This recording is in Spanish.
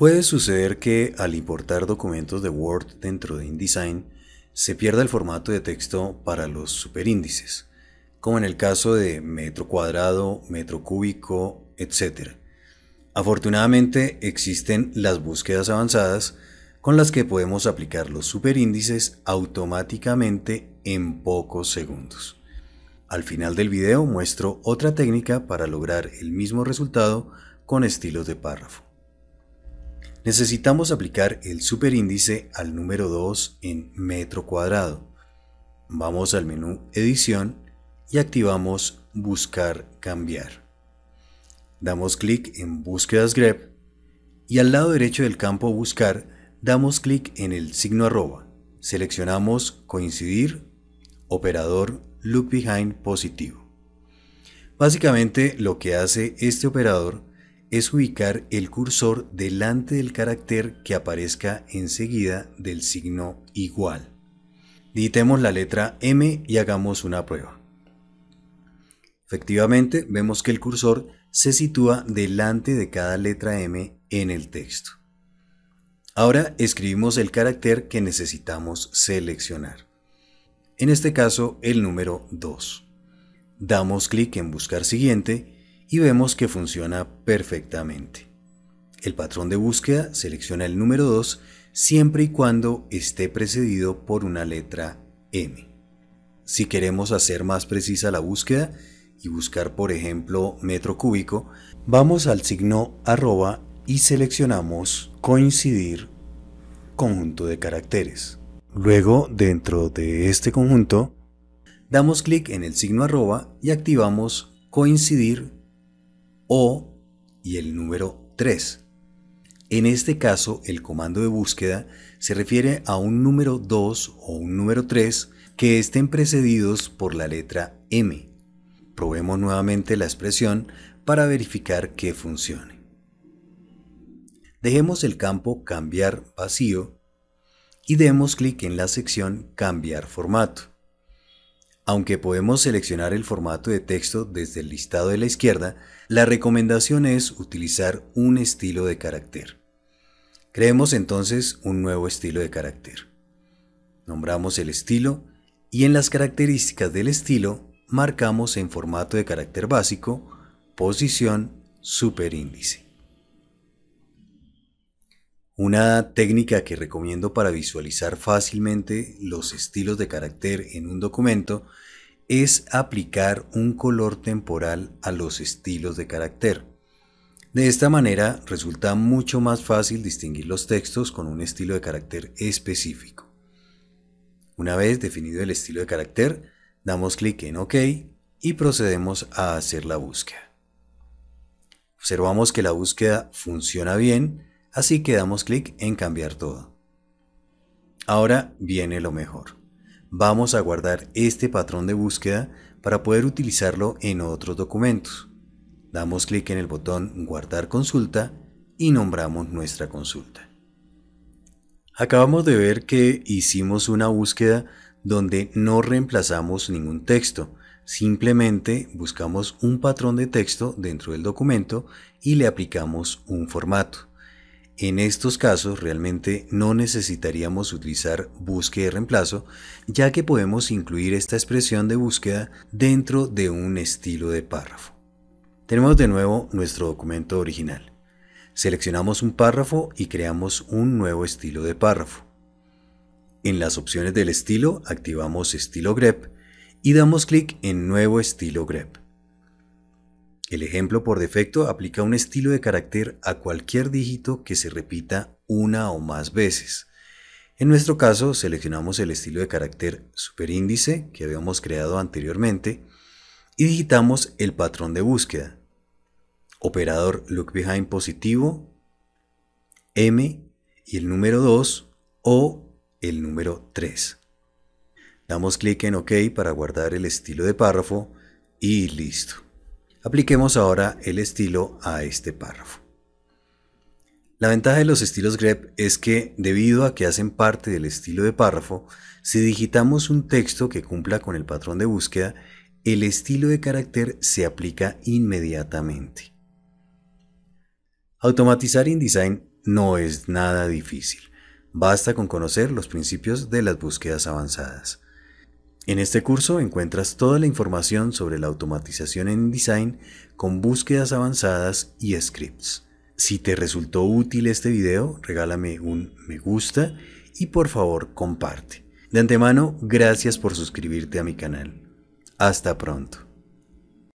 Puede suceder que al importar documentos de Word dentro de InDesign, se pierda el formato de texto para los superíndices, como en el caso de metro cuadrado, metro cúbico, etc. Afortunadamente existen las búsquedas avanzadas con las que podemos aplicar los superíndices automáticamente en pocos segundos. Al final del video muestro otra técnica para lograr el mismo resultado con estilos de párrafo necesitamos aplicar el superíndice al número 2 en metro cuadrado. Vamos al menú Edición y activamos Buscar cambiar. Damos clic en Búsquedas grep y al lado derecho del campo Buscar damos clic en el signo arroba. Seleccionamos Coincidir, Operador Look Behind Positivo. Básicamente lo que hace este operador es ubicar el cursor delante del carácter que aparezca enseguida del signo igual. Digitemos la letra M y hagamos una prueba. Efectivamente, vemos que el cursor se sitúa delante de cada letra M en el texto. Ahora escribimos el carácter que necesitamos seleccionar. En este caso, el número 2. Damos clic en Buscar siguiente y vemos que funciona perfectamente. El patrón de búsqueda selecciona el número 2 siempre y cuando esté precedido por una letra M. Si queremos hacer más precisa la búsqueda y buscar por ejemplo metro cúbico, vamos al signo arroba y seleccionamos coincidir conjunto de caracteres. Luego, dentro de este conjunto, damos clic en el signo arroba y activamos coincidir o y el número 3. En este caso, el comando de búsqueda se refiere a un número 2 o un número 3 que estén precedidos por la letra M. Probemos nuevamente la expresión para verificar que funcione. Dejemos el campo Cambiar vacío y demos clic en la sección Cambiar formato. Aunque podemos seleccionar el formato de texto desde el listado de la izquierda, la recomendación es utilizar un estilo de carácter. Creemos entonces un nuevo estilo de carácter. Nombramos el estilo y en las características del estilo marcamos en formato de carácter básico posición superíndice. Una técnica que recomiendo para visualizar fácilmente los estilos de carácter en un documento es aplicar un color temporal a los estilos de carácter. De esta manera resulta mucho más fácil distinguir los textos con un estilo de carácter específico. Una vez definido el estilo de carácter, damos clic en OK y procedemos a hacer la búsqueda. Observamos que la búsqueda funciona bien Así que damos clic en cambiar todo. Ahora viene lo mejor. Vamos a guardar este patrón de búsqueda para poder utilizarlo en otros documentos. Damos clic en el botón guardar consulta y nombramos nuestra consulta. Acabamos de ver que hicimos una búsqueda donde no reemplazamos ningún texto, simplemente buscamos un patrón de texto dentro del documento y le aplicamos un formato. En estos casos realmente no necesitaríamos utilizar búsqueda y reemplazo, ya que podemos incluir esta expresión de búsqueda dentro de un estilo de párrafo. Tenemos de nuevo nuestro documento original. Seleccionamos un párrafo y creamos un nuevo estilo de párrafo. En las opciones del estilo activamos estilo grep y damos clic en nuevo estilo grep. El ejemplo por defecto aplica un estilo de carácter a cualquier dígito que se repita una o más veces. En nuestro caso, seleccionamos el estilo de carácter superíndice que habíamos creado anteriormente y digitamos el patrón de búsqueda. Operador LookBehind positivo, M y el número 2 o el número 3. Damos clic en OK para guardar el estilo de párrafo y listo. Apliquemos ahora el estilo a este párrafo. La ventaja de los estilos grep es que, debido a que hacen parte del estilo de párrafo, si digitamos un texto que cumpla con el patrón de búsqueda, el estilo de carácter se aplica inmediatamente. Automatizar InDesign no es nada difícil. Basta con conocer los principios de las búsquedas avanzadas. En este curso encuentras toda la información sobre la automatización en InDesign con búsquedas avanzadas y scripts. Si te resultó útil este video, regálame un me gusta y por favor comparte. De antemano, gracias por suscribirte a mi canal. Hasta pronto.